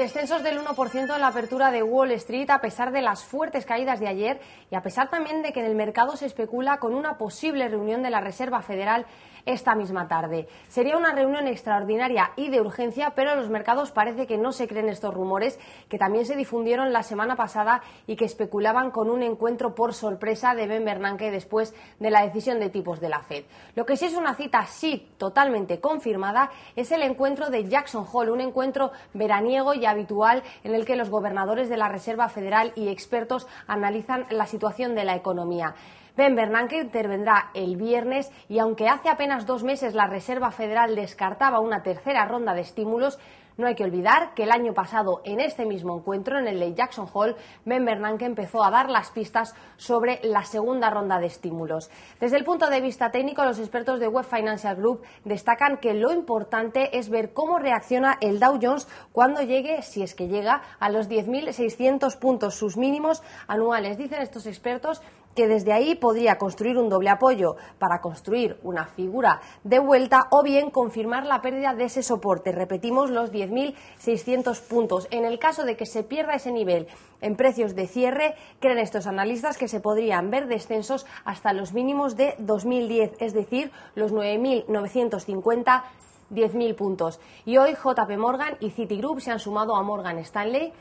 Descensos del 1% en la apertura de Wall Street a pesar de las fuertes caídas de ayer y a pesar también de que en el mercado se especula con una posible reunión de la Reserva Federal esta misma tarde. Sería una reunión extraordinaria y de urgencia, pero los mercados parece que no se creen estos rumores que también se difundieron la semana pasada y que especulaban con un encuentro por sorpresa de Ben Bernanke después de la decisión de tipos de la Fed. Lo que sí es una cita sí totalmente confirmada es el encuentro de Jackson Hole, un encuentro veraniego y habitual en el que los gobernadores de la Reserva Federal y expertos analizan la situación de la economía. Ben Bernanke intervendrá el viernes y aunque hace apenas dos meses la Reserva Federal descartaba una tercera ronda de estímulos, no hay que olvidar que el año pasado, en este mismo encuentro, en el de Jackson Hall, Ben Bernanke empezó a dar las pistas sobre la segunda ronda de estímulos. Desde el punto de vista técnico, los expertos de Web Financial Group destacan que lo importante es ver cómo reacciona el Dow Jones cuando llegue, si es que llega, a los 10.600 puntos, sus mínimos anuales. Dicen estos expertos que desde ahí podría construir un doble apoyo para construir una figura de vuelta o bien confirmar la pérdida de ese soporte. Repetimos los 10.600 puntos. En el caso de que se pierda ese nivel en precios de cierre, creen estos analistas que se podrían ver descensos hasta los mínimos de 2010, es decir, los 9.950 10.000 puntos. Y hoy JP Morgan y Citigroup se han sumado a Morgan Stanley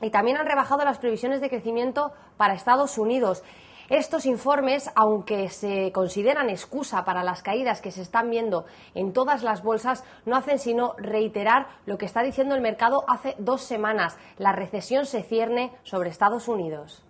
y también han rebajado las previsiones de crecimiento para Estados Unidos. Estos informes, aunque se consideran excusa para las caídas que se están viendo en todas las bolsas, no hacen sino reiterar lo que está diciendo el mercado hace dos semanas. La recesión se cierne sobre Estados Unidos.